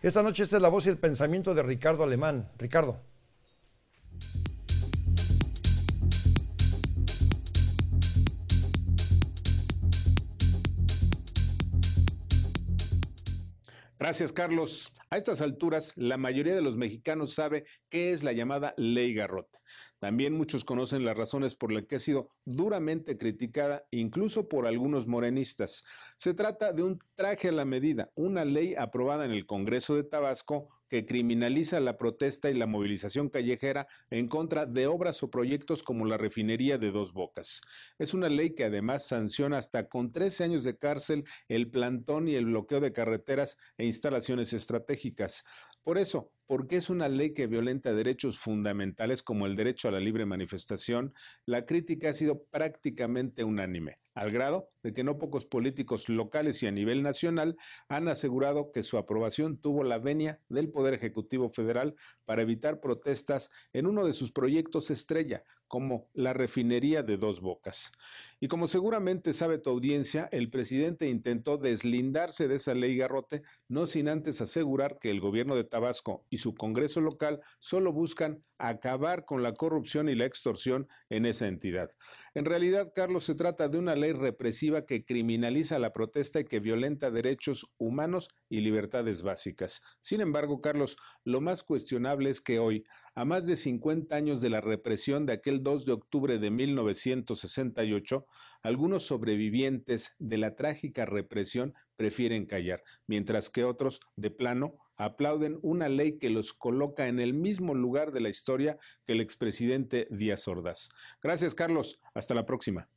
Esta noche esta es la voz y el pensamiento de Ricardo Alemán. Ricardo. Gracias, Carlos. A estas alturas, la mayoría de los mexicanos sabe qué es la llamada ley Garrote. También muchos conocen las razones por las que ha sido duramente criticada, incluso por algunos morenistas. Se trata de un traje a la medida, una ley aprobada en el Congreso de Tabasco que criminaliza la protesta y la movilización callejera en contra de obras o proyectos como la refinería de Dos Bocas. Es una ley que además sanciona hasta con 13 años de cárcel el plantón y el bloqueo de carreteras e instalaciones estratégicas. Por eso, porque es una ley que violenta derechos fundamentales como el derecho a la libre manifestación, la crítica ha sido prácticamente unánime, al grado de que no pocos políticos locales y a nivel nacional han asegurado que su aprobación tuvo la venia del Poder Ejecutivo Federal para evitar protestas en uno de sus proyectos estrella, como la refinería de dos bocas. Y como seguramente sabe tu audiencia, el presidente intentó deslindarse de esa ley garrote, no sin antes asegurar que el gobierno de Tabasco y su Congreso local solo buscan acabar con la corrupción y la extorsión en esa entidad. En realidad, Carlos, se trata de una ley represiva que criminaliza la protesta y que violenta derechos humanos y libertades básicas. Sin embargo, Carlos, lo más cuestionable es que hoy, a más de 50 años de la represión de aquel 2 de octubre de 1968, algunos sobrevivientes de la trágica represión prefieren callar, mientras que otros, de plano, aplauden una ley que los coloca en el mismo lugar de la historia que el expresidente Díaz Ordaz. Gracias, Carlos. Hasta la próxima.